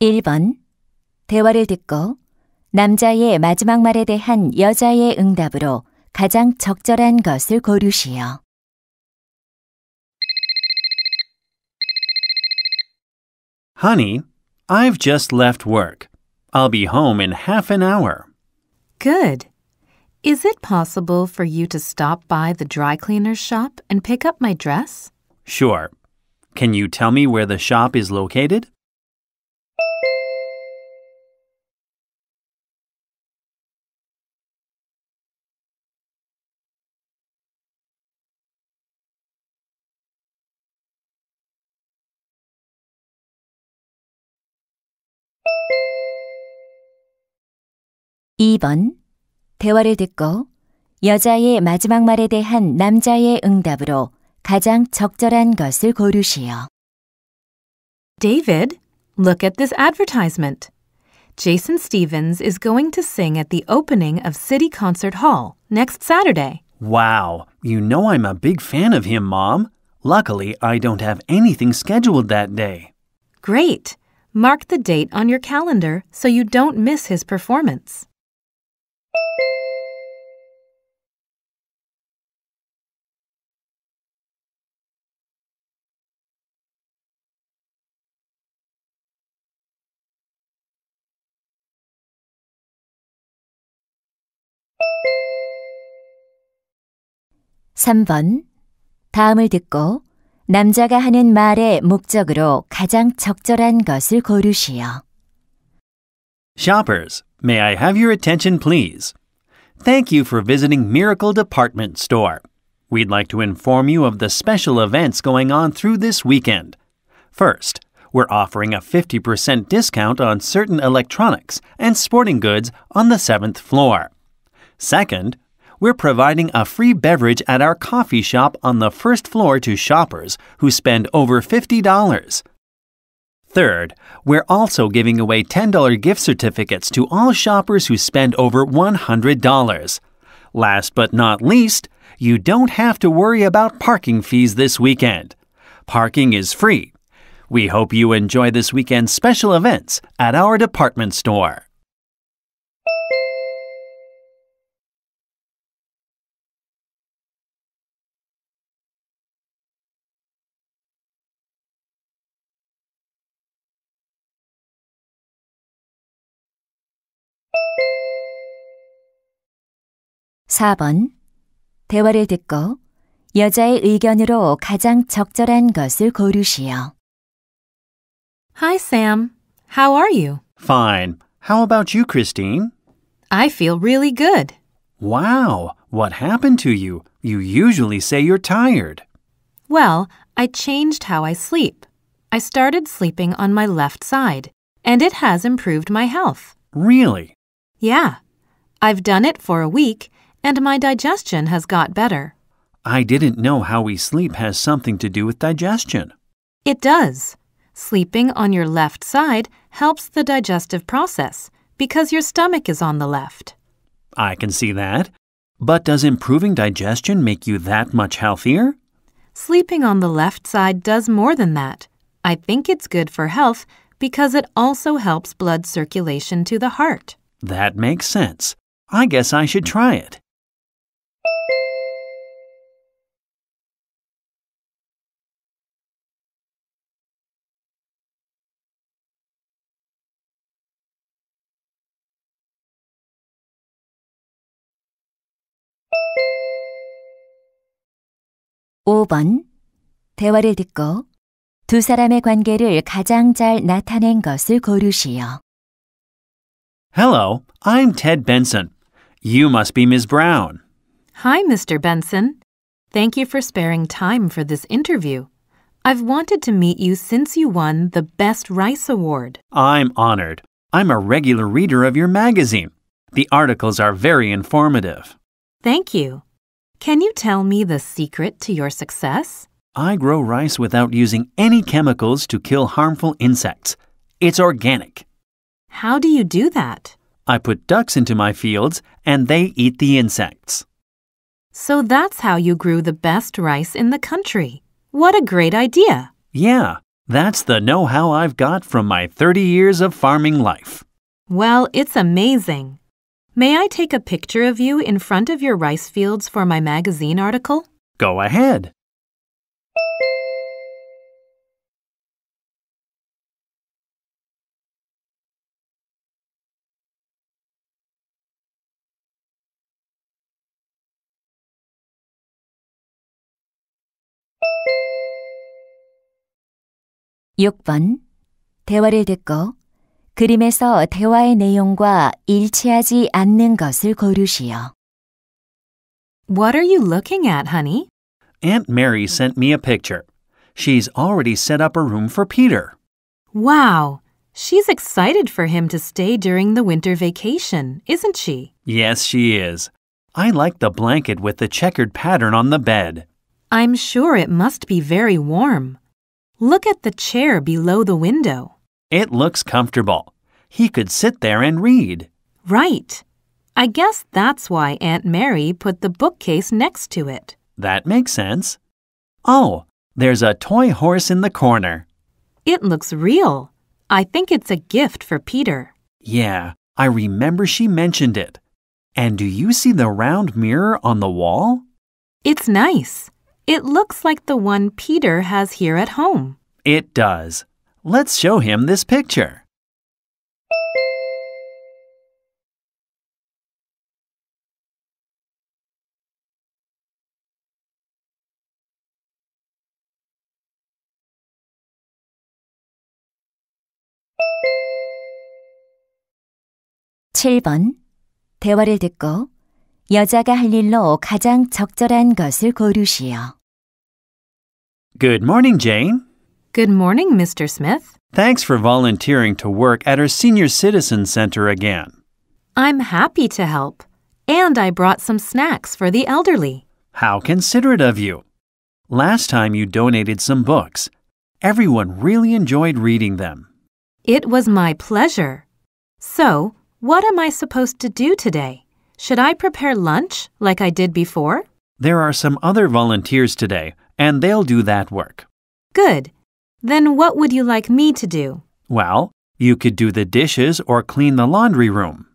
1번 대화를 듣고 남자의 마지막 말에 대한 여자의 응답으로 가장 적절한 것을 고르시오. 'Honey, I've just left work. I'll be home in half an hour.' Good. Is it possible for you to stop by the dry cleaner's shop and pick up my dress? Sure. Can you tell me where the shop is located? 2번 대화를 듣고 여자의 마지막 말에 대한 남자의 응답으로 가장 적절한 것을 고르시오. David, look at this advertisement. Jason Stevens is going to sing at the opening of City Concert Hall next Saturday. Wow, you know I'm a big fan of him, Mom. Luckily, I don't have anything scheduled that day. Great. Mark the date on your calendar so you don't miss his performance. 3번. 다음을 듣고 남자가 하는 말의 목적으로 가장 적절한 것을 고르시오. Shoppers, may I have your attention please? Thank you for visiting Miracle Department Store. We'd like to inform you of the special events going on through this weekend. First, we're offering a 50% discount on certain electronics and sporting goods on the seventh floor. Second, we're providing a free beverage at our coffee shop on the first floor to shoppers who spend over $50. Third, we're also giving away $10 gift certificates to all shoppers who spend over $100. Last but not least, you don't have to worry about parking fees this weekend. Parking is free. We hope you enjoy this weekend's special events at our department store. 4번. 대화를 듣고 여자의 의견으로 가장 적절한 것을 고르시오. Hi, Sam. How are you? Fine. How about you, Christine? I feel really good. Wow, what happened to you? You usually say you're tired. Well, I changed how I sleep. I started sleeping on my left side, and it has improved my health. Really? Yeah. I've done it for a week, and my digestion has got better. I didn't know how we sleep has something to do with digestion. It does. Sleeping on your left side helps the digestive process because your stomach is on the left. I can see that. But does improving digestion make you that much healthier? Sleeping on the left side does more than that. I think it's good for health because it also helps blood circulation to the heart. That makes sense. I guess I should try it. 5번 대화를 듣고 두 사람의 관계를 가장 잘 나타낸 것을 고르시오. Hello, I'm Ted Benson. You must be Ms. Brown. Hi, Mr. Benson. Thank you for sparing time for this interview. I've wanted to meet you since you won the Best Rice Award. I'm honored. I'm a regular reader of your magazine. The articles are very informative. Thank you. Can you tell me the secret to your success? I grow rice without using any chemicals to kill harmful insects. It's organic. How do you do that? I put ducks into my fields and they eat the insects. So that's how you grew the best rice in the country. What a great idea! Yeah, that's the know how I've got from my 30 years of farming life. Well, it's amazing. May I take a picture of you in front of your rice fields for my magazine article? Go ahead. (6번) 대화를 듣고 그림에서 대화의 내용과 일치하지 않는 것을 고르시오. What are you looking at, honey? Aunt Mary sent me a picture. She's already set up a room for Peter. Wow! She's excited for him to stay during the winter vacation, isn't she? Yes, she is. I like the blanket with the checkered pattern on the bed. I'm sure it must be very warm. Look at the chair below the window. It looks comfortable. He could sit there and read. Right. I guess that's why Aunt Mary put the bookcase next to it. That makes sense. Oh, there's a toy horse in the corner. It looks real. I think it's a gift for Peter. Yeah, I remember she mentioned it. And do you see the round mirror on the wall? It's nice. It looks like the one Peter has here at home. It does. Let's show him this picture. (7번) 대화를 듣고 여자가 할 일로 가장 적절한 것을 고르시오. Good morning, Jane. Good morning, Mr. Smith. Thanks for volunteering to work at our Senior Citizen Center again. I'm happy to help. And I brought some snacks for the elderly. How considerate of you. Last time you donated some books. Everyone really enjoyed reading them. It was my pleasure. So, what am I supposed to do today? Should I prepare lunch like I did before? There are some other volunteers today, and they'll do that work. Good. Then what would you like me to do? Well, you could do the dishes or clean the laundry room.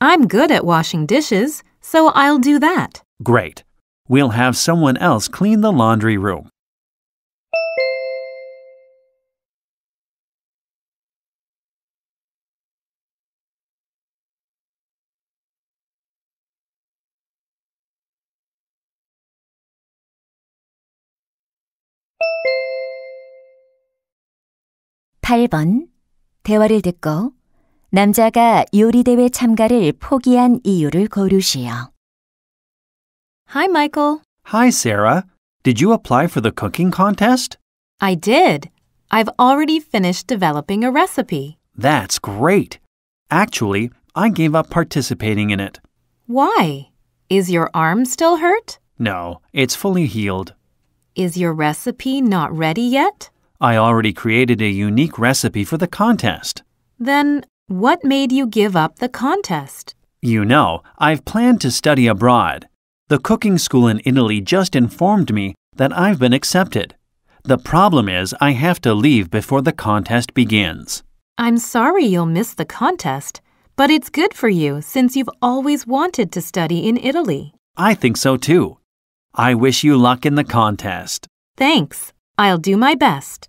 I'm good at washing dishes, so I'll do that. Great. We'll have someone else clean the laundry room. 8번 대화를 듣고 남자가 요리 대회 참가를 포기한 이유를 고르시오. Hi Michael. Hi Sarah. Did you apply for the cooking contest? I did. I've already finished developing a recipe. That's great. Actually, I gave up participating in it. Why? Is your arm still hurt? No, it's fully healed. Is your recipe not ready yet? I already created a unique recipe for the contest. Then, what made you give up the contest? You know, I've planned to study abroad. The cooking school in Italy just informed me that I've been accepted. The problem is, I have to leave before the contest begins. I'm sorry you'll miss the contest, but it's good for you since you've always wanted to study in Italy. I think so too. I wish you luck in the contest. Thanks. I'll do my best.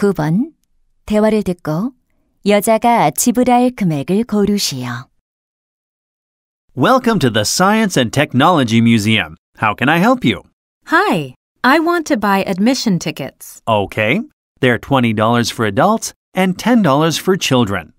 (9번) 대화를 듣고 여자가 지불할 금액을 고르시오. Welcome to the Science and Technology Museum. How can I help you? Hi, I want to buy admission tickets. Okay, they're $20 for adults and $10 for children.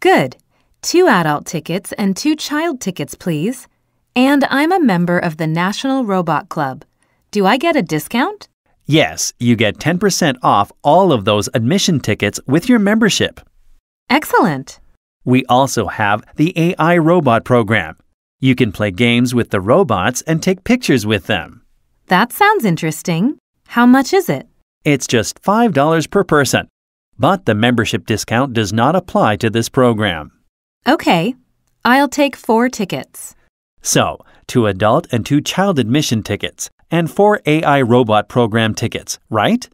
Good. Two adult tickets and two child tickets, please. And I'm a member of the National Robot Club. Do I get a discount? Yes, you get 10% off all of those admission tickets with your membership. Excellent. We also have the AI robot program. You can play games with the robots and take pictures with them. That sounds interesting. How much is it? It's just $5 per person. But the membership discount does not apply to this program. Okay. I'll take four tickets. So, two adult and two child admission tickets, and four AI robot program tickets, right?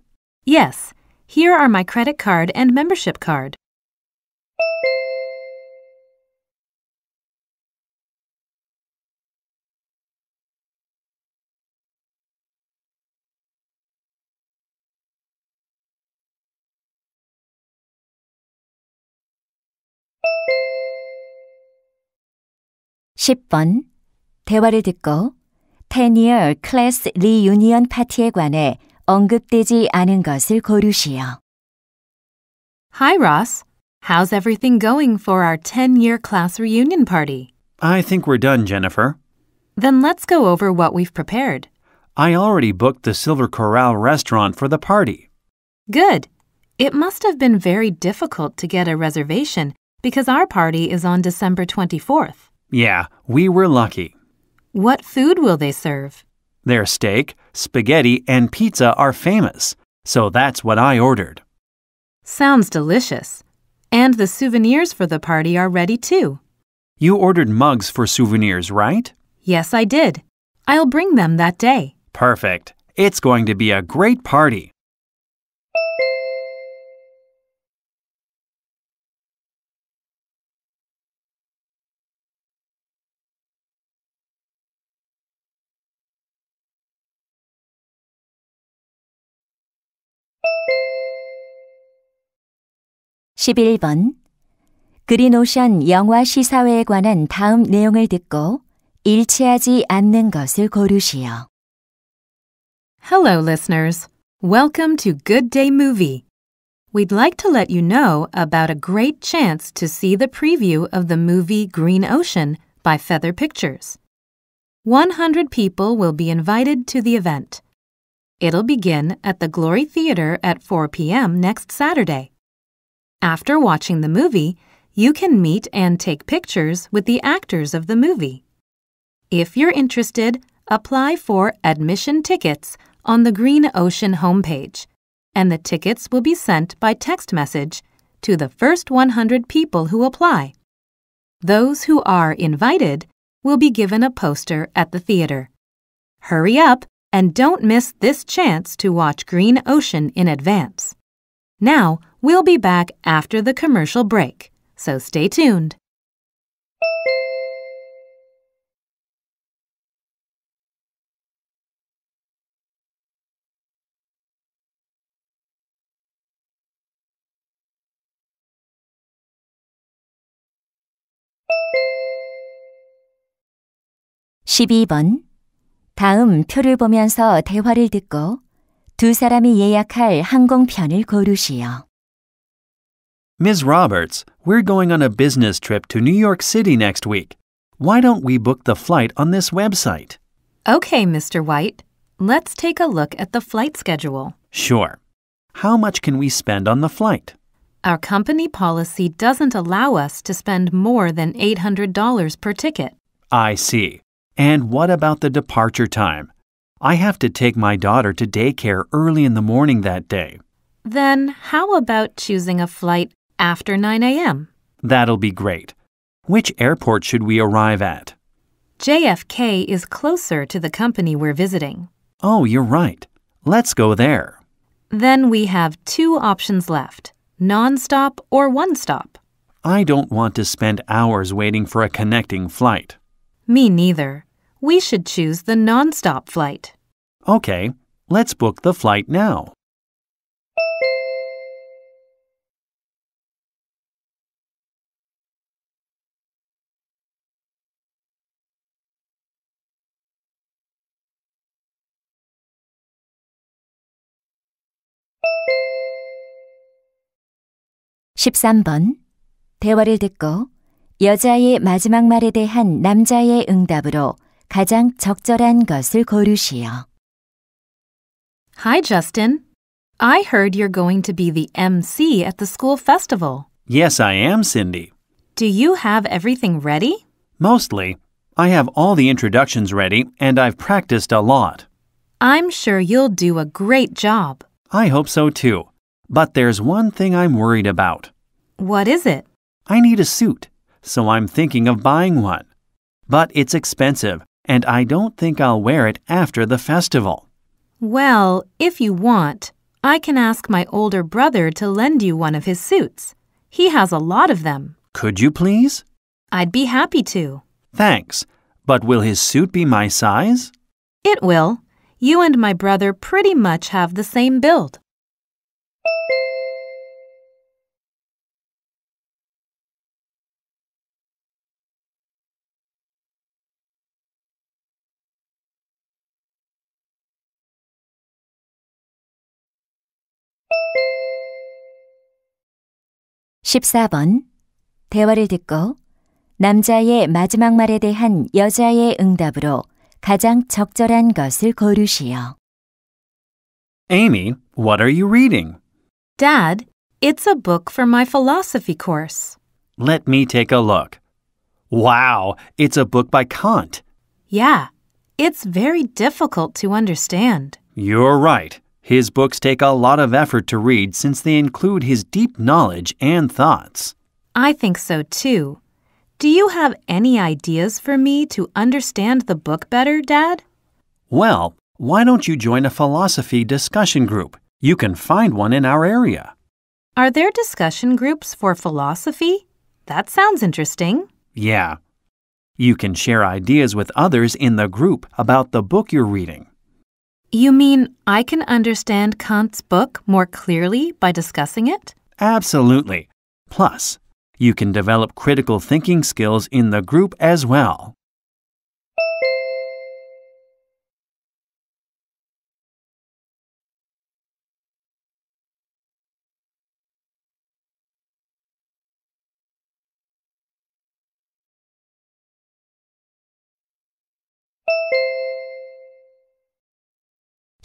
Yes. Here are my credit card and membership card. 10번 대화를 듣고 10-year class reunion 파티에 관해 언급되지 않은 것을 고르시오. Hi, Ross. How's everything going for our 10-year class reunion party? I think we're done, Jennifer. Then let's go over what we've prepared. I already booked the Silver Corral restaurant for the party. Good. It must have been very difficult to get a reservation because our party is on December 24th. Yeah, we were lucky. What food will they serve? Their steak, spaghetti, and pizza are famous, so that's what I ordered. Sounds delicious. And the souvenirs for the party are ready too. You ordered mugs for souvenirs, right? Yes, I did. I'll bring them that day. Perfect. It's going to be a great party. 11번 그린오션 영화 시사회에 관한 다음 내용을 듣고 일치하지 않는 것을 고르시오. Hello, listeners. Welcome to Good Day Movie. We'd like to let you know about a great chance to see the preview of the movie Green Ocean by Feather Pictures. 100 people will be invited to the event. It'll begin at the Glory Theater at 4 p.m. next Saturday. After watching the movie, you can meet and take pictures with the actors of the movie. If you're interested, apply for admission tickets on the Green Ocean homepage, and the tickets will be sent by text message to the first 100 people who apply. Those who are invited will be given a poster at the theater. Hurry up and don't miss this chance to watch Green Ocean in advance. Now, We'll be back after the commercial break, so stay tuned. (12번) 다음 표를 보면서 대화를 듣고 두 사람이 예약할 항공편을 고르시오. Ms. Roberts, we're going on a business trip to New York City next week. Why don't we book the flight on this website? Okay, Mr. White. Let's take a look at the flight schedule. Sure. How much can we spend on the flight? Our company policy doesn't allow us to spend more than $800 per ticket. I see. And what about the departure time? I have to take my daughter to daycare early in the morning that day. Then, how about choosing a flight after 9 a.m. That'll be great. Which airport should we arrive at? JFK is closer to the company we're visiting. Oh, you're right. Let's go there. Then we have two options left nonstop or one stop. I don't want to spend hours waiting for a connecting flight. Me neither. We should choose the nonstop flight. Okay, let's book the flight now. 13번 대화를 듣고 여자의 마지막 말에 대한 남자의 응답으로 가장 적절한 것을 고르시오. Hi, Justin. I heard you're going to be the MC at the school festival. Yes, I am, Cindy. Do you have everything ready? Mostly. I have all the introductions ready and I've practiced a lot. I'm sure you'll do a great job. I hope so too. But there's one thing I'm worried about. What is it? I need a suit, so I'm thinking of buying one. But it's expensive, and I don't think I'll wear it after the festival. Well, if you want, I can ask my older brother to lend you one of his suits. He has a lot of them. Could you please? I'd be happy to. Thanks. But will his suit be my size? It will. You and my brother pretty much have the same build. 14번 대화를 듣고 남자의 마지막 말에 대한 여자의 응답으로 가장 적절한 것을 고르시오. Amy, what are you reading? Dad, it's a book for my philosophy course. Let me take a look. Wow, it's a book by Kant. Yeah, it's very difficult to understand. You're right. His books take a lot of effort to read since they include his deep knowledge and thoughts. I think so too. Do you have any ideas for me to understand the book better, Dad? Well, why don't you join a philosophy discussion group? You can find one in our area. Are there discussion groups for philosophy? That sounds interesting. Yeah. You can share ideas with others in the group about the book you're reading. You mean I can understand Kant's book more clearly by discussing it? Absolutely. Plus, you can develop critical thinking skills in the group as well.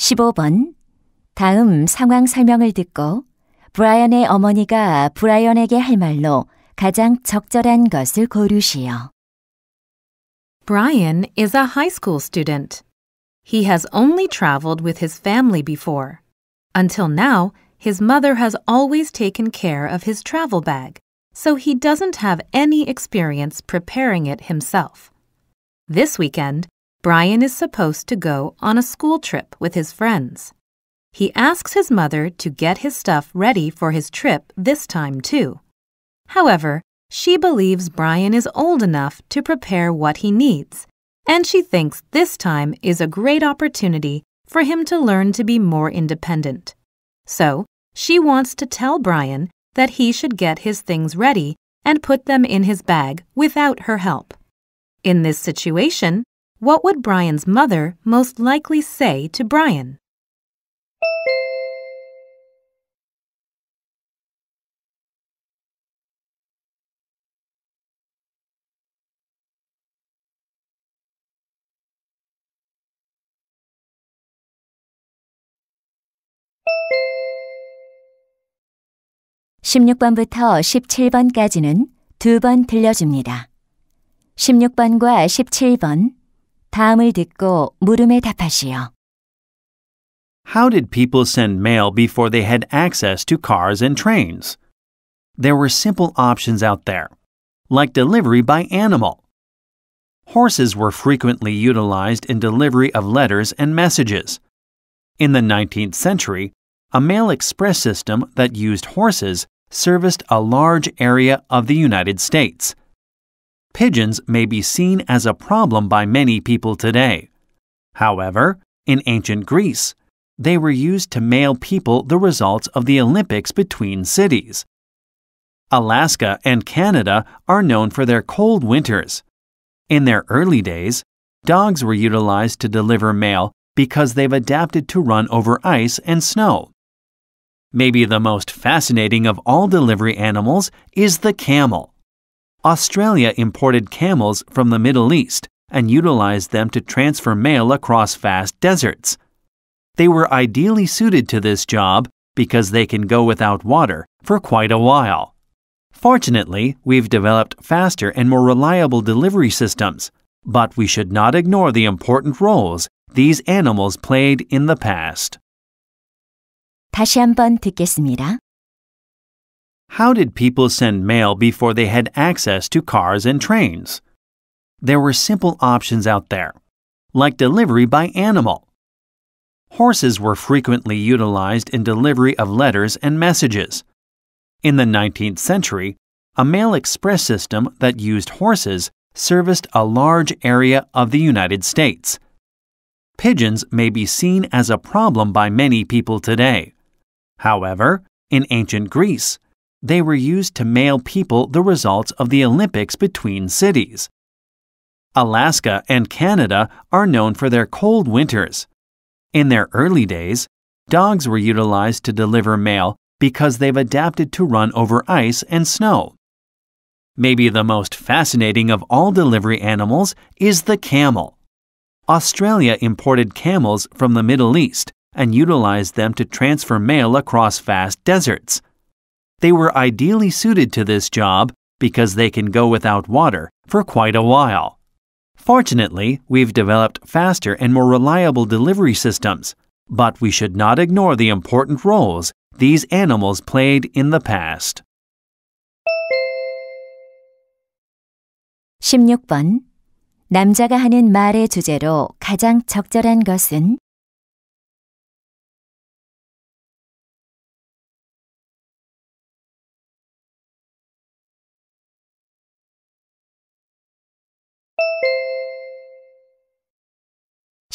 15번. 다음 상황 설명을 듣고 브라이언의 어머니가 브라이언에게 할 말로 가장 적절한 것을 고르시오. Brian is a high school student. He has only traveled with his family before. Until now, his mother has always taken care of his travel bag, so he doesn't have any experience preparing it himself. This weekend, Brian is supposed to go on a school trip with his friends. He asks his mother to get his stuff ready for his trip this time, too. However, she believes Brian is old enough to prepare what he needs, and she thinks this time is a great opportunity for him to learn to be more independent. So, she wants to tell Brian that he should get his things ready and put them in his bag without her help. In this situation, what would Brian's mother most likely say to Brian? (16 번부터 17번까지는 두 번 들려줍니다. 16번과 17번 다음을 듣고 물음에 답하시오. How did people send mail before they had access to cars and trains? There were simple options out there, like delivery by animal. Horses were frequently utilized in delivery of letters and messages. In the 19th century, a mail express system that used horses serviced a large area of the United States pigeons may be seen as a problem by many people today. However, in ancient Greece, they were used to mail people the results of the Olympics between cities. Alaska and Canada are known for their cold winters. In their early days, dogs were utilized to deliver mail because they've adapted to run over ice and snow. Maybe the most fascinating of all delivery animals is the camel. Australia imported camels from the Middle East and utilized them to transfer mail across vast deserts. They were ideally suited to this job because they can go without water for quite a while. Fortunately, we've developed faster and more reliable delivery systems, but we should not ignore the important roles these animals played in the past. 다시 한번 듣겠습니다. How did people send mail before they had access to cars and trains? There were simple options out there, like delivery by animal. Horses were frequently utilized in delivery of letters and messages. In the 19th century, a mail express system that used horses serviced a large area of the United States. Pigeons may be seen as a problem by many people today. However, in ancient Greece, they were used to mail people the results of the Olympics between cities. Alaska and Canada are known for their cold winters. In their early days, dogs were utilized to deliver mail because they've adapted to run over ice and snow. Maybe the most fascinating of all delivery animals is the camel. Australia imported camels from the Middle East and utilized them to transfer mail across vast deserts. They were ideally suited to this job because they can go without water for quite a while. Fortunately, we've developed faster and more reliable delivery systems, but we should not ignore the important roles these animals played in the past. 16번 남자가 하는 말의 주제로 가장 적절한 것은